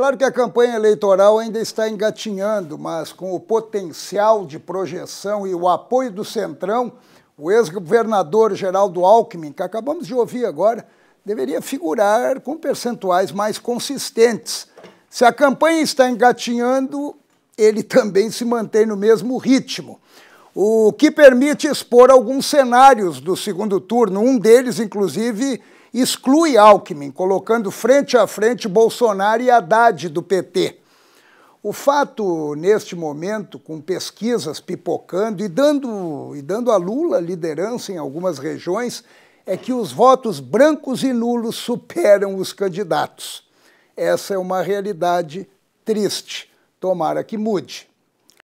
Claro que a campanha eleitoral ainda está engatinhando, mas com o potencial de projeção e o apoio do Centrão, o ex-governador Geraldo Alckmin, que acabamos de ouvir agora, deveria figurar com percentuais mais consistentes. Se a campanha está engatinhando, ele também se mantém no mesmo ritmo o que permite expor alguns cenários do segundo turno. Um deles, inclusive, exclui Alckmin, colocando frente a frente Bolsonaro e Haddad do PT. O fato, neste momento, com pesquisas pipocando e dando, e dando a Lula liderança em algumas regiões, é que os votos brancos e nulos superam os candidatos. Essa é uma realidade triste. Tomara que mude.